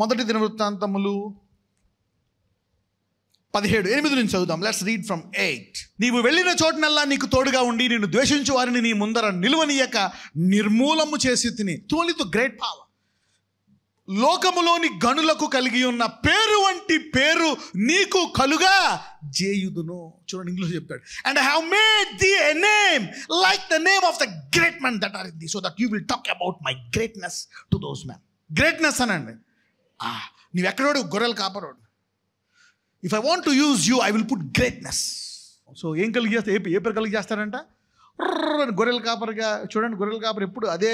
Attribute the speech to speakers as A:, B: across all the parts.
A: మొదటి దినవృత్తాంతములు పదిహేడు ఎనిమిది నుంచి చదువుదాం లెట్స్ రీడ్ ఫ్రమ్ ఎయిట్ నీవు వెళ్ళిన చోటనల్లా నీకు తోడుగా ఉండి నేను ద్వేషించు వారిని నీ ముందర నిలువనీయక నిర్మూలము చేసి తిని తోలి టు గ్రేట్ పావర్ లోకములోని గనులకు కలిగి ఉన్న పేరు వంటి పేరు నీకు కలుగా జేయుదును చూడండి ఇంగ్లీష్ చెప్తాడు and I have made the a name like the name of the great man that are in the so that you will talk about my greatness to those man greatness అనండి నువ్వెక్కడోడు గొర్రెలు కాపరోడు if I want to use you I will put greatness so ఏం కలిగి చేస్తా ఏ paper కలిగి చేస్తారంట గొర్రెలు కాపరిగా చూడండి గొర్రెలు కాపరి ఎప్పుడు అదే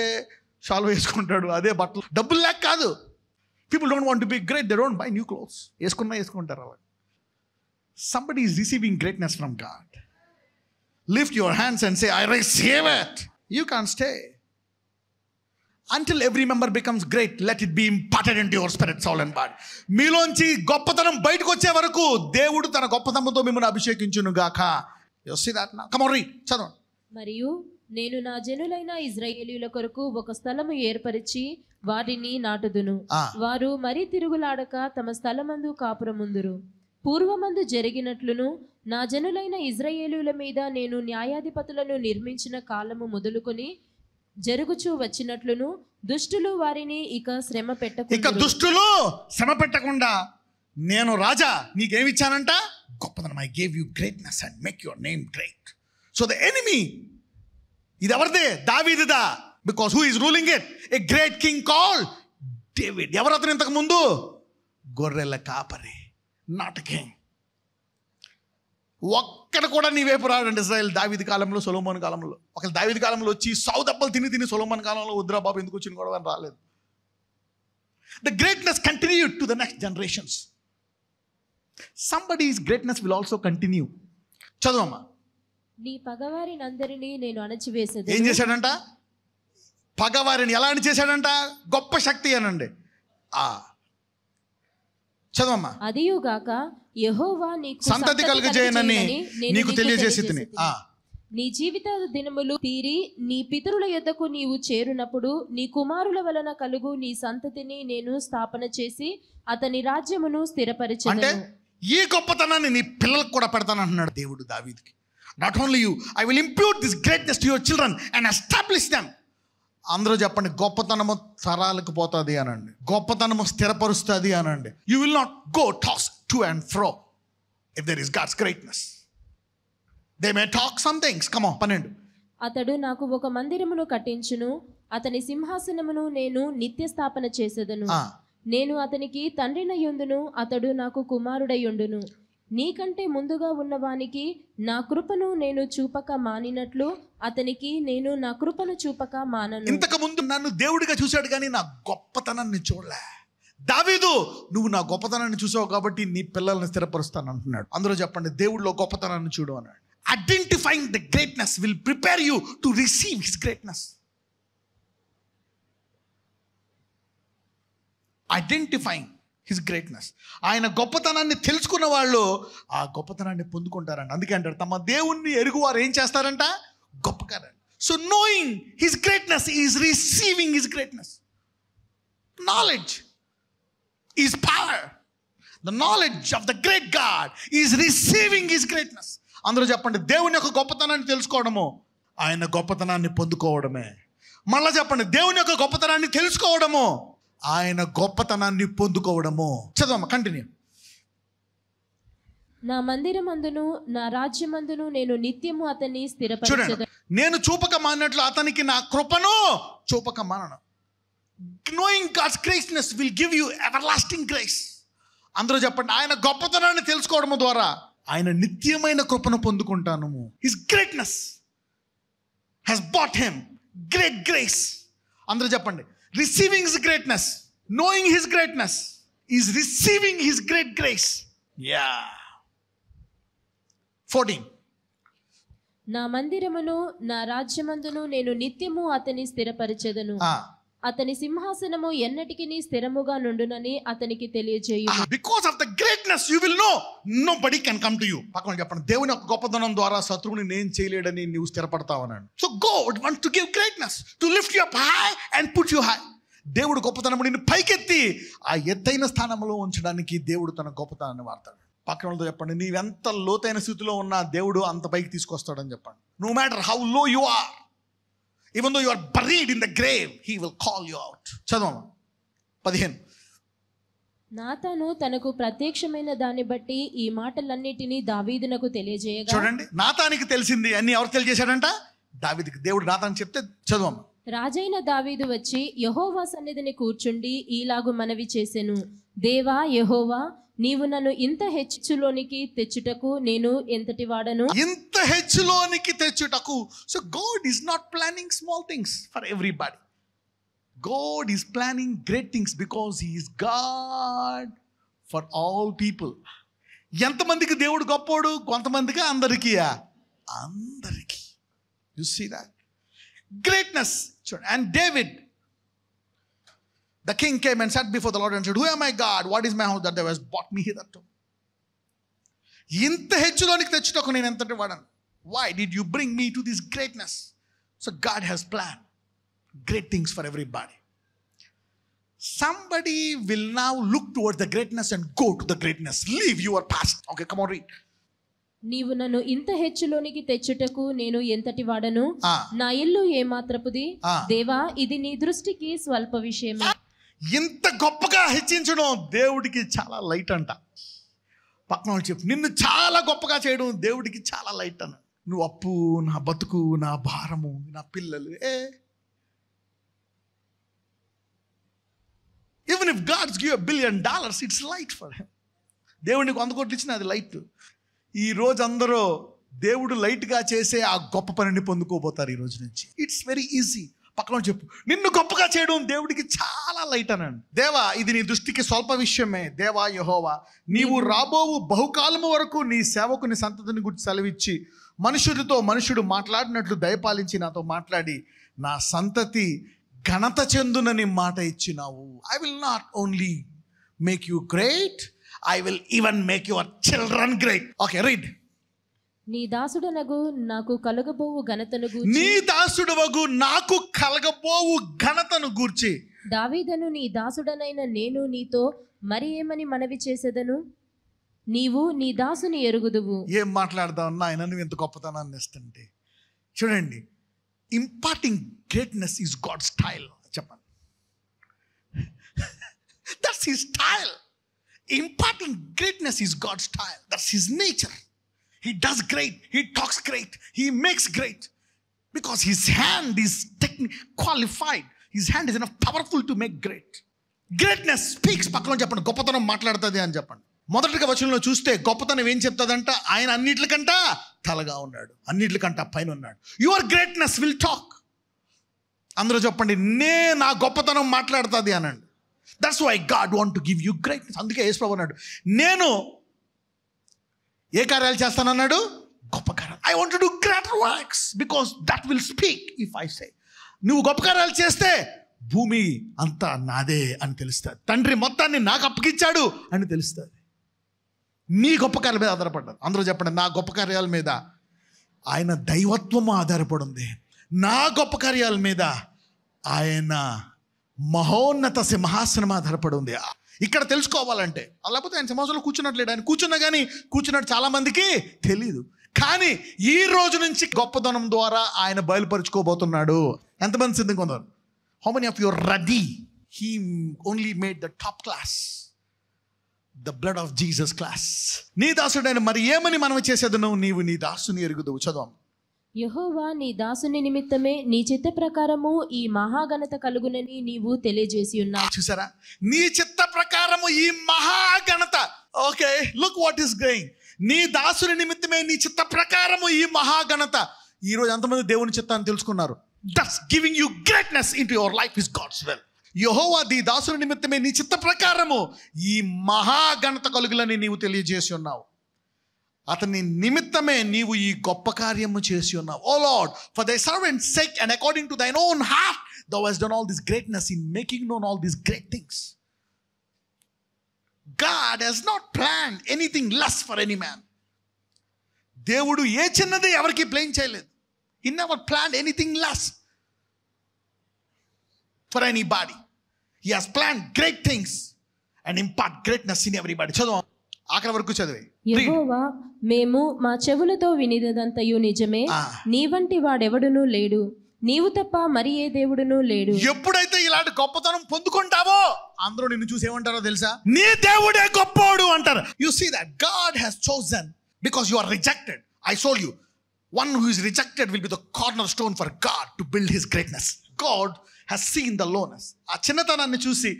A: షాల్వ్ వేసుకుంటాడు అదే బట్టలు డబ్బులు లేక కాదు people don't want be great the don't buy new clothes వేసుకున్నా వేసుకుంటారు అలా somebody is receiving greatness from God lift your hands and say I receive it you can stay until every member becomes great let it be imparted in your spirit soul and body మీలోంచి గొప్పతనం బయటకు వచ్చే వరకు దేవుడు తన గొప్పతనంతో మిమ్మల్ని అభిషేకించును గాక కమరీ చదవండి
B: మరియు నేను నా జనులైన ఇజ్రాయేలీల కొరకు ఒక స్థలము ఏర్పరిచి వారిని నాటుదును వారు మరీ తిరుగులాడక తమ స్థలమందు కాపురముందురు పూర్వమందు జరిగినట్లును నా జనులైన ఇజ్రాయేలీల మీద నేను న్యాయాధిపతులను నిర్మించిన కాలము మొదలుకొని జరుగుచూ వచ్చినట్లును దుష్టులు వారిని ఇక శ్రమ పెట్ట ఇక
A: దుష్టులు శ్రమ పెట్టకుండా నేను రాజా నీకేమిచ్చానంట గొప్పదనం I gave you greatness and make your name great so the enemy ఇది ఎవరిదే దావీదిదా because who is ruling it a great king call David ఎవరు అతను ఇంతకు ముందు గొర్రెల కాపరి నాట్ కింగ్ ఒక్కడ కూడా నీ వైపు రాడండి ఇజ్రాయల్ దావిది కాలంలో సొలోమాన్ కాలంలో ఒక దావిది కాలంలో వచ్చి సౌ దెబ్బలు తిని తిని సొలోమాన్ కాలంలో ఉద్రాబాబు ఎందుకు వచ్చిన గొడవ అని రాలేదు the greatness continue to the next generations somebody's greatness will also continue చదువమ్మా
B: నీ పగవారిని అందరినీ నేను అణచివేసేది ఏం చేశాడంట
A: పగవారిని ఎలా అణిచేశాడంట గొప్ప శక్తి అనండి చదవమ్మా
B: అదియుగాక యహోవా నీకు సంతతి కలుగజేయనని నీకు తెలియజేసి నీ జీవిత దినములు తీరి నీ పితరుల యొద్దకు నీవు చేరునప్పుడు నీ కుమారుల వలన కలుగు నీ సంతతిని నేను స్థాపన చేసి అతని రాజ్యమును స్థిరపరిచి
A: అంటే ఈ గొప్పతనాన్ని నీ పిల్లలకు కూడా అంటున్నాడు దేవుడు దావీదికి not only you I will impute this greatness to your children and establish them అందరూ చెప్పండి గొప్పతనము తరాలకు పోతుంది అనండి గొప్పతనము స్థిరపరుస్తుంది అనండి you will not go talks to and fro if there is God's greatness they may talk some things come పన్నెండు
B: అతడు నాకు ఒక మందిరమును కట్టించును అతని సింహాసనమును నేను నిత్య స్థాపన చేసేదను నేను అతనికి తండ్రిన యుందును అతడు నాకు కుమారుడై ఉండును నీకంటే ముందుగా ఉన్నవానికి నా కృపను నేను చూపక మానినట్లు అతనికి నేను నా కృపను చూపక మానను ఇంతకు
A: ముందు నన్ను దేవుడిగా చూశాడు కానీ నా గొప్పతనాన్ని చూడలే దావీదు నువ్వు నా గొప్పతనాన్ని చూసావు కాబట్టి నీ పిల్లల్ని స్థిరపరుస్తాను అంటున్నాడు అందులో చెప్పండి దేవుడిలో గొప్పతనాన్ని చూడు అన్నాడు identifying the greatness will prepare you to receive his greatness identifying his greatness ఆయన గొప్పతనాన్ని తెలుసుకున్న వాళ్ళు ఆ గొప్పతనాన్ని పొందుకుంటారంట అందుకే అంటారు తమ దేవుణ్ణి ఎరుగువారు ఏం చేస్తారంట గొప్పకారంట so knowing his greatness is receiving his greatness knowledge is power the knowledge of the great God is receiving is greatness అందరూ చెప్పండి దేవుని యొక్క గొప్పతనాన్ని తెలుసుకోవడము ఆయన గొప్పతనాన్ని పొందుకోవడమే మళ్ళీ చెప్పండి దేవుని యొక్క గొప్పతనాన్ని తెలుసుకోవడము ఆయన గొప్పతనాన్ని పొందుకోవడము చదవమ్మ కంటిన్యూ
B: నా మందిరమందును నా రాజ్యమందును నేను నిత్యము అతన్ని స్థిరపరచదు
A: నేను చూపక మానట్లు అతనికి నా కృపను చూపక మానను knowing God's greatness will give you everlasting grace అందరూ చెప్పండి ఆయన గొప్పతనాన్ని తెలుసుకోవడం ద్వారా ఆయన నిత్యమైన కృపను పొందుకుంటాను his greatness he's bought him great grace అందరూ చెప్పండి receiving his greatness knowing his greatness is receiving his great grace yeah fourteen
B: నా మందిరమును నా రాజ్యమందును నేను నిత్యము అతని స్థిరపరిచెదను అతని సింహాసనము ఎన్నటికి స్థిరముగా నుండునని అతనికి తెలియజేయు
A: because of the greatness you will no nobody can come to you పక్కన చెప్పండి దేవుని యొక్క గొప్పదనం ద్వారా శత్రువుని నేను చేయలేడని నీవు అన్నాడు so God want to give greatness to lift you up high and put you high దేవుడు గొప్పతనము నిన్ను పైకెత్తి ఆ ఎత్తైన స్థానంలో ఉంచడానికి దేవుడు తన గొప్పతనాన్ని వాడతాడు పక్కన వాళ్ళతో చెప్పండి నీవెంత లోతైన స్థితిలో ఉన్నా దేవుడు అంత పైకి తీసుకొస్తాడని చెప్పండి no matter how low you are even though you are buried in the grave he will call you out చదవమా పదిహేను
B: నాతను తనకు ప్రత్యక్షమైన దాన్ని బట్టి ఈ మాటలన్నిటినీ దావీదునకు తెలియజేయ చూడండి
A: నాతానికి తెలిసింది అన్ని ఎవరు తెలియజేశాడంట దావీదుకి దేవుడు నాతాను చెప్తే చదువు
B: రాజైన దావీదు వచ్చి యహోవా సన్నిధిని కూర్చుండి ఈలాగు మనవి చేసెను దేవా యహోవా నీవు నన్ను ఇంత హెచ్చులోనికి తెచ్చుటకు నేను ఎంతటి వాడను
A: ఇంత హెచ్చులోనికి తెచ్చుటకు so God is not planning small things for everybody God is planning great things because is God for all people ఎంతమందికి దేవుడు గొప్పోడు కొంతమందికి అందరికీ అందరికీ యు సీ దాట్ గ్రేట్నెస్ చూడండి and David The king came and said before the Lord and said, Who am I, God? What is my house that thou hast brought me hither? ఇంత హెచ్చులోనికి తెచ్చుటకు నేను ఎంతటి వాడను why did you bring me to this great things for everybody. Somebody will now look towards the greatness and go to the greatness. Leave your past. Okay, come on, read.
B: నీవు నన్ను ఇంత హెచ్చులోనికి తెచ్చుటకు నేను ఎంతటి వాడను నా ఇల్లు ఏ మాత్రపుది దేవా ఇది నీ దృష్టికి స్వల్ప విషయమే
A: ఇంత గొప్పగా హెచ్చించడం దేవుడికి చాలా లైట్ అంట పక్కన వాళ్ళు చెప్పు నిన్ను చాలా గొప్పగా చేయడం దేవుడికి చాలా లైట్ అన్న నువ్వు అప్పు నా బతుకు నా భారము నా పిల్లలు ఏ even if God's give billion dollars it's light for him దేవుడికి వంద కోట్లు ఇచ్చిన అది లైట్ ఈ రోజు అందరూ దేవుడు లైట్గా చేసే ఆ గొప్ప పనిని పొందుకోబోతారు ఈ రోజు నుంచి ఇట్స్ వెరీ ఈజీ పక్కన చెప్పు నిన్ను గొప్పగా చేయడం దేవుడికి చాలా లైట్ అనండి దేవా ఇది నీ దృష్టికి స్వల్ప విషయమే దేవా యహోవా నీవు రాబోవు బహుకాలము వరకు నీ సేవకుని సంతతిని గురించి సెలవిచ్చి మనుషుడితో మనుషుడు మాట్లాడినట్లు దయపాలించి నాతో మాట్లాడి నా సంతతి ఘనత చెందునని మాట ఇచ్చినావు I will not only make you great I will even make your children great okay right
B: నీ దాసుడనగు నాకు కలగబోవు ఘనతను గూర్చి నీ
A: దాసుడవగు నాకు కలగబోవు ఘనతను గూర్చి
B: దావీదను నీ దాసుడనైన నేను నీతో మరి ఏమని మనవి చేసేదను
A: నీవు నీ దాసుని ఎరుగుదువు ఏం మాట్లాడదాం ఆయన నువ్వు ఎంత గొప్పతనాన్ని ఇస్తుంటే చూడండి imparting greatness is God style చెప్పండి that's he style imparting greatness is God style that's his nature He does great. He talks great. He makes great. Because his hand is techn- qualified. His hand is enough powerful to make great. Greatness speaks పక్కన చెప్పండి గొప్పతనం మాట్లాడుతుంది అని చెప్పండి మొదటిగా వచనంలో చూస్తే గొప్పతనం ఏం చెప్తుందంట ఆయన అన్నిటికంట తలగా ఉన్నాడు అన్నిటికంట పైన ఉన్నాడు యువర్ గ్రేట్నెస్ విల్ టాక్ అందరూ చెప్పండి నే నా గొప్పతనం మాట్లాడుతుంది అనండి that's why God want to give you greatness అందుకే యేసు అన్నాడు నేను ఏ కార్యాలు చేస్తానన్నాడు గొప్ప కార్యాలు I want do greater works because that will speak if I say నువ్వు గొప్ప కార్యాలు చేస్తే భూమి అంతా నాదే అని తెలుస్తుంది తండ్రి మొత్తాన్ని నాకు అప్పగించాడు అని తెలుస్తుంది నీ గొప్ప కార్యాల మీద ఆధారపడ్డారు అందరూ చెప్పండి నా గొప్ప కార్యాల మీద ఆయన దైవత్వము ఆధారపడింది నా గొప్ప కార్యాల మీద ఆయన మహోన్నత సింహాసనం ఆధారపడి ఉంది ఇక్కడ తెలుసుకోవాలంటే లేకపోతే ఆయన సమాజంలో లేడు ఆయన కూర్చున్నా కానీ కూర్చున్నట్టు చాలామందికి తెలియదు కానీ ఈ రోజు నుంచి గొప్పదనం ద్వారా ఆయన బయలుపరుచుకోబోతున్నాడు ఎంతమంది సిద్ధంగా కొందరు how many of your ready he only made the top class the blood of Jesus class నీ దాసుడైన మరి ఏమని మనం చేసేదను నీవు నీ దాసుని ఎరుగుదవు చదవం
B: యహోవా నీ దాసుని నిమిత్తమే నీ చిత్త ప్రకారము ఈ మహాగణత కలుగునని నీవు తెలియజేసి ఉన్నావు చూసారా
A: నీ చిత్త ప్రకారము ఈ మహాఘనత okay look what is going నీ దాసుని నిమిత్తమే నీ చిత్త ప్రకారము ఈ మహాఘనత ఈరోజు ఎంతమంది దేవుని చిత్తాన్ని తెలుసుకున్నారు that's giving you greatness in your life is God's will యహోవా నీ దాసుని నిమిత్తమే నీ చిత్త ప్రకారము ఈ మహాఘనత కలుగులని నీవు తెలియజేసి ఉన్నావు అతని నిమిత్తమే నీవు ఈ గొప్ప కార్యము చేసి ఉన్నావు O Lord for thy and sake and according to thine own heart thou has done all this greatness in making known all these great things God has not plan anything less for any man దేవుడు ఏ చిన్నది ఎవరికి plan చేయలేదు in never plan anything less for anybody he has plan great things and impart greatness in everybody చదువు ఆఖరి వరకు చదివి
B: యహోవా మేము మా చెవులతో వినిదంతయు నిజమే నీ వంటి వాడెవడునూ లేడు నీవు తప్ప మరి ఏ దేవుడును లేడు ఎప్పుడైతే
A: ఇలాంటి గొప్పతనం పొందుకుంటావో అందరూ నిన్ను చూసి ఏమంటారో తెలుసా నీ దేవుడే గొప్పవాడు అంటారు you see that God has chosen because you are rejected I soul you one who is rejected will be the corner stone for God to build his greatness God has seen the lowness ఆ చిన్నతనాన్ని చూసి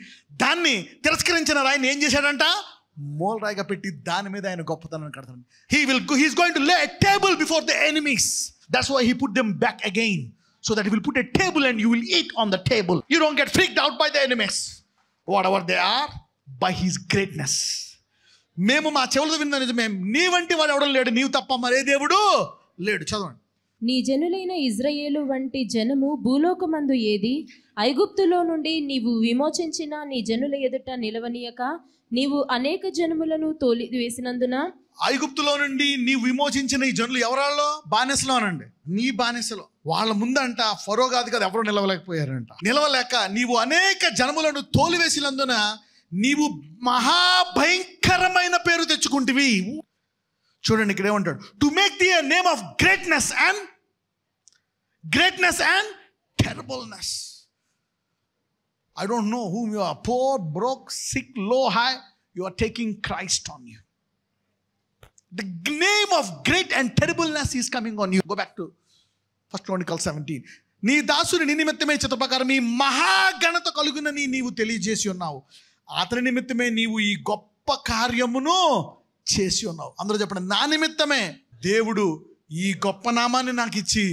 A: దాన్ని తిరస్కరించిన రాయిని ఏం చేశాడంట రాయిగా పెట్టి దాని మీద ఆయన గొప్పతనం కడతాడు he will he's going to lay table before the enemies that's why he put them back again so that he put put table and you you will eat on the table. You don't get freaked out by the enemies, whatever they are, by his greatness. మేము మా చెవులతో విన్న నిజమే నీ వంటి వాడు ఎవడం లేడు నీవు తప్ప మరే దేవుడు లేడు చదవండి
B: నీ జనులైన ఇజ్రాయేలు వంటి జనము భూలోకమందు ఏది ఐగుప్తులో నుండి నీవు విమోచించిన నీ జనుల ఎదుట నిలవనీయక నీవు అనేక జనములను తోలి వేసినందున
A: ఐగుప్తులో నుండి నీ విమోచించిన ఈ జనులు ఎవరాళ్ళో అనండి నీ బానిసలో వాళ్ళ ముందంట ఫరో కాదు కదా ఎవరు నిలవలేకపోయారంట నిలవలేక నీవు అనేక జనములను తోలివేసినందున నీవు మహాభయంకరమైన పేరు తెచ్చుకుంటివి చూడండి ఇక్కడ ఏమంటాడు to make the name of greatness and greatness and terribleness I don't know whom you are poor broke sick low high you are taking Christ on you The name of great and terribleness is coming on you. Go back to first chronicle seventeen నీ దాసుని నీ నిమిత్తమే చిత్రప్రకారం నీ మహాగణత కలుగునని నీవు తెలియజేసి ఉన్నావు అతని నిమిత్తమే నీవు ఈ గొప్ప కార్యమును చేసి ఉన్నావు అందరూ చెప్పండి నా నిమిత్తమే దేవుడు ఈ గొప్ప నామాన్ని నాకు ఇచ్చి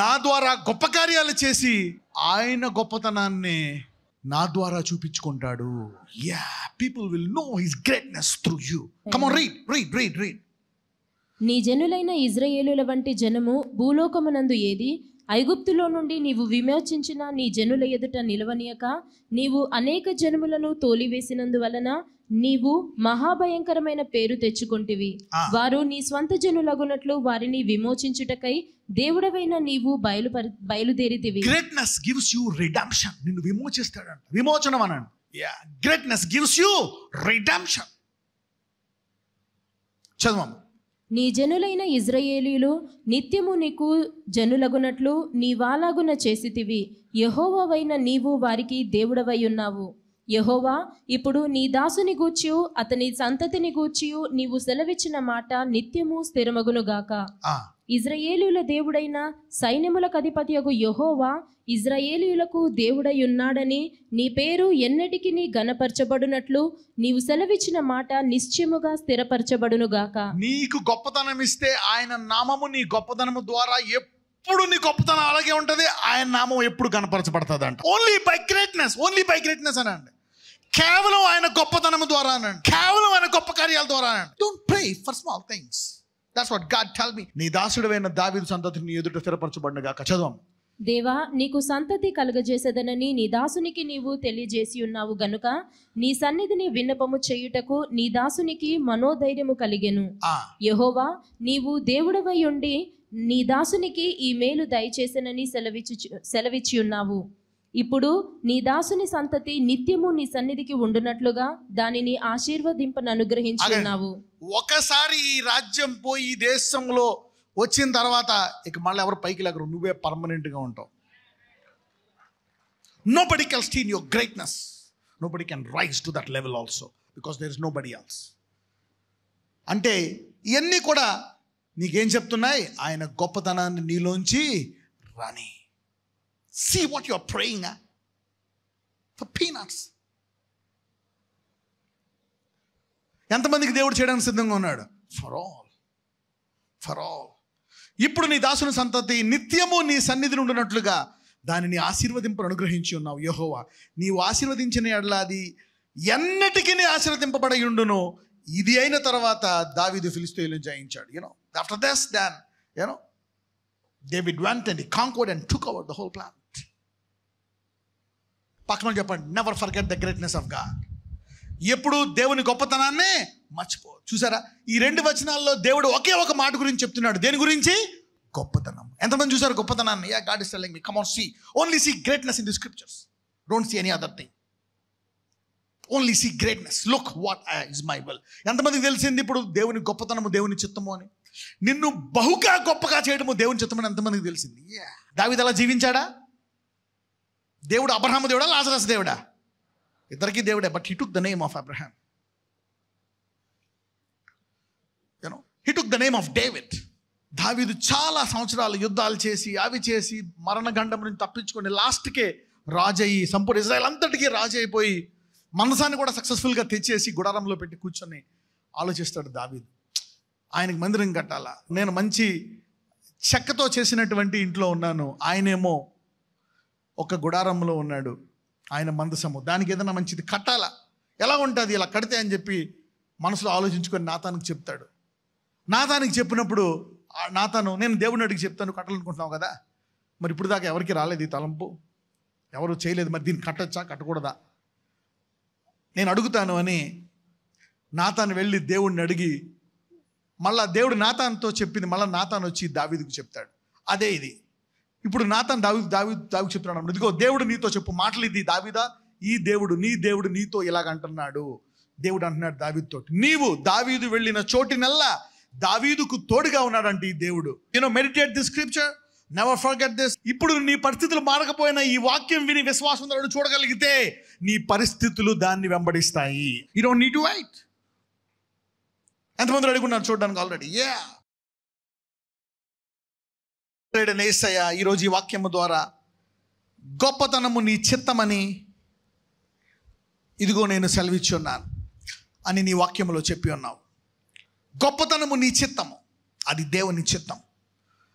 A: నా ద్వారా గొప్ప కార్యాలు చేసి ఆయన గొప్పతనాన్ని నా ద్వారా చూపించుకుంటాడు yeah people will know his greatness through you come read read read
B: read నీ జనులైన ఇజ్రాయేలుల వంటి జనము భూలోకమునందు ఏది ఐగుప్తులో నుండి నీవు విమోచించిన నీ జనుల ఎదుట నిలవనీయక నీవు అనేక జనములను తోలివేసినందువలన నీవు మహాభయంకరమైన పేరు తెచ్చుకుంటేవి వారు నీ స్వంత జనులగునట్లు వారిని విమోచించుటకై దేవుడవైన నీవు బయలుపరి బయలుదేరితివి
A: గ్రేట్నెస్ గివ్స్ యు రిడెంప్షన్ నిన్ను విమోచిస్తాడంట విమోచనం అనండి గ్రేట్నెస్ గివ్స్ యు రిడెంప్షన్
B: నీ జనులైన ఇజ్రయేలీలు నిత్యము నీకు జనులగునట్లు నీ వాలాగున చేసితివి యహోవైన నీవు వారికి దేవుడవై ఉన్నావు యహోవా ఇప్పుడు నీ దాసుని గూర్చియు అతని సంతతిని గూర్చియు నీవు సెలవిచ్చిన మాట నిత్యము స్థిరమగునుగాక ఇజ్రాయేలీల దేవుడైన సైన్యములకు అధిపతియగు యహోవా ఇజ్రాయేలీలకు దేవుడై ఉన్నాడని నీ పేరు ఎన్నటికి నీ గనపరచబడునట్లు నీవు సెలవిచ్చిన మాట నిశ్చయముగా
A: స్థిరపరచబడునుగాక నీకు గొప్పతనం ఇస్తే ఆయన నామము నీ గొప్పతనము ద్వారా ఎప్పుడు నీ గొప్పతనం అలాగే ఉంటుంది ఆయన నామం ఎప్పుడు గనపరచబడుతుంది అంట only by greatness only by greatness అని అండి కేవలం ఆయన గొప్పతనం ద్వారా అనండి కేవలం ఆయన గొప్ప కార్యాల ద్వారా don't pray for small things that's what God tell me నీ దాసుడవైన దావీదు సంతతిని ఎదుట స్థిరపరచబడిన గాక చదవం
B: దేవా నీకు సంతతి కలుగజేసేదనని నీ దాసునికి నీవు తెలియజేసి ఉన్నావు గనుక నీ సన్నిధిని విన్నపము చేయుటకు నీ దాసునికి మనోధైర్యము కలిగెను యహోవా నీవు దేవుడవై ఉండి నీ దాసునికి ఈ మేలు దయచేసనని సెలవిచ్చు సెలవిచ్చి ఉన్నావు ఇప్పుడు నీ దాసుని సంతతి నిత్యము నీ సన్నిధికి ఉండునట్లుగా దానిని ఆశీర్వదింపను అనుగ్రహించున్నావు
A: ఒకసారి ఈ రాజ్యం పోయి దేశంలో వచ్చిన తర్వాత ఇక మళ్ళీ ఎవరు పైకి లేకరు నువ్వే పర్మనెంట్గా ఉంటావు nobody can stain your greatness nobody can rise to that level also because there is nobody else అంటే ఇవన్నీ కూడా నీకేం చెప్తున్నాయి ఆయన గొప్పతనాన్ని నీలోంచి రానీ see what you're praying huh? Eh? for peanuts. ఎంతమందికి దేవుడు చేయడానికి సిద్ధంగా ఉన్నాడు ఫర్ ఆల్ ఫర్ ఆల్ ఇప్పుడు నీ దాసుని సంతతి నిత్యము నీ సన్నిధిని ఉండినట్లుగా దానిని ఆశీర్వదింపును అనుగ్రహించి ఉన్నావు యహోవా నీవు ఆశీర్వదించిన ఎడలాది ఎన్నటికీ ఆశీర్వదింపబడి ఉండును ఇది అయిన తర్వాత దావీదు ఫిలిస్తీన్లను జయించాడు you know after this then you know David want and conquered and took over the whole plan పక్కన చెప్పండి never forget the greatness of God ఎప్పుడు దేవుని గొప్పతనాన్ని మర్చిపో చూసారా ఈ రెండు వచనాల్లో దేవుడు ఒకే ఒక మాట గురించి చెప్తున్నాడు దేని గురించి గొప్పతనం ఎంతమంది చూసారు గొప్పతనాన్ని yeah God is telling me come see only see greatness in the scriptures don't see any other thing only see greatness look what is my will ఎంతమందికి తెలిసింది ఇప్పుడు దేవుని గొప్పతనము దేవుని చిత్తము అని నిన్ను బహుగా గొప్పగా చేయడము దేవుని చిత్తమని ఎంతమందికి తెలిసింది దావిదలా జీవించాడా దేవుడు అబ్రహాము దేవుడా లాజరస్ దేవుడా ఇద్దరికీ దేవుడే but he took the name of Abraham you know he took the name of David దావీదు చాలా సంవత్సరాలు యుద్ధాలు చేసి అవి చేసి మరణగండం నుంచి తప్పించుకొని లాస్ట్కే రాజయ్యి సంపూర్ణ ఇజ్రాయల్ అంతటికీ రాజైపోయి మనసాన్ని కూడా సక్సెస్ఫుల్గా తెచ్చేసి గుడారంలో పెట్టి కూర్చొని ఆలోచిస్తాడు దావీదు ఆయనకి మందిరం కట్టాలా నేను మంచి చెక్కతో చేసినటువంటి ఇంట్లో ఉన్నాను ఆయనేమో ఒక గుడారంలో ఉన్నాడు ఆయన మందసము దానికి ఏదైనా మంచిది కట్టాలా ఎలా ఉంటుంది ఇలా కడితే అని చెప్పి మనసులో ఆలోచించుకొని నాతానికి చెప్తాడు నాతానికి చెప్పినప్పుడు నాతాను నేను దేవుని అడిగి చెప్తాను కట్టాలనుకుంటున్నావు కదా మరి ఇప్పుడు దాకా ఎవరికి రాలేదు ఈ తలంపు ఎవరు చేయలేదు మరి దీన్ని కట్టచ్చా కట్టకూడదా నేను అడుగుతాను అని నాతాను వెళ్ళి దేవుణ్ణి అడిగి మళ్ళా దేవుడు నాతాన్తో చెప్పింది మళ్ళీ నాతాను వచ్చి దావీదుకు చెప్తాడు అదే ఇది ఇప్పుడు నాతన్ దావి దావి దావి చెప్తున్నాడు ఇదిగో దేవుడు నీతో చెప్పు మాటలు ఇది దావిదా ఈ దేవుడు నీ దేవుడు నీతో ఇలాగ అంటున్నాడు దేవుడు అంటున్నాడు దావీదుతో నీవు దావీదు వెళ్ళిన చోటినల్లా దావీదుకు తోడుగా ఉన్నాడంటే ఈ దేవుడు you know meditate the scripture never forget this ఇప్పుడు నీ పరిస్థితులు మారకపోయినా ఈ వాక్యం విని విశ్వాసం చూడగలిగితే నీ పరిస్థితులు దాన్ని వెంబడిస్తాయి you don't need to wait ఎంతమంది అడుగున్నారు చూడడానికి ఆల్రెడీ యా నేసయ్య ఈరోజు ఈ వాక్యము ద్వారా గొప్పతనము నీ చిత్తమని ఇదిగో నేను సెలవిచ్చి ఉన్నాను అని నీ వాక్యములో చెప్పి ఉన్నావు గొప్పతనము నీ చిత్తము అది దేవుని చిత్తం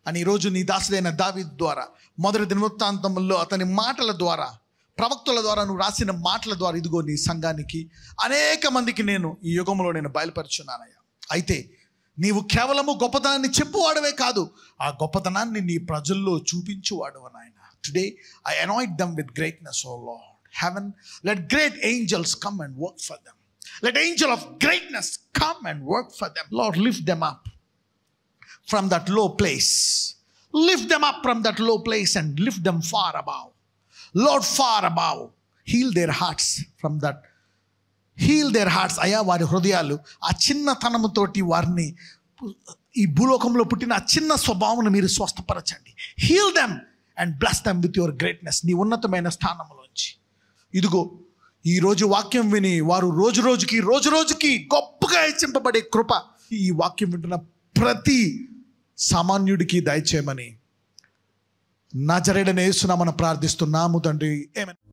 A: అని ఈరోజు నీ దాసుడైన దావి ద్వారా మొదటి దినవృత్తాంతంలో అతని మాటల ద్వారా ప్రవక్తుల ద్వారా నువ్వు రాసిన మాటల ద్వారా ఇదిగో నీ సంఘానికి అనేక మందికి నేను ఈ యుగంలో నేను బయలుపరుచున్నానయ్యా అయితే నీవు కేవలము గొప్పతనాన్ని చెప్పువాడవే కాదు ఆ గొప్పతనాన్ని నీ ప్రజల్లో చూపించువాడు నాయన today I anointed them with greatness O Lord heaven let great angels come and work for them let angel of greatness come and work for them Lord lift them up from that low place lift them up from that low place and lift them far above Lord far above heal their hearts from that heal their hearts అయ్యా వారి హృదయాలు ఆ చిన్నతనముతోటి వారిని ఈ భూలోకంలో పుట్టిన ఆ చిన్న స్వభావం మీరు స్వస్థపరచండి heal them and bless them with your greatness నీ ఉన్నతమైన స్థానంలోంచి ఇదిగో ఈ రోజు వాక్యం విని వారు రోజు రోజుకి రోజు రోజుకి గొప్పగా హెచ్చింపబడే కృప ఈ వాక్యం వింటున్న ప్రతి సామాన్యుడికి దయచేయమని మనం ప్రార్థిస్తున్నాము తండ్రి ఏమైనా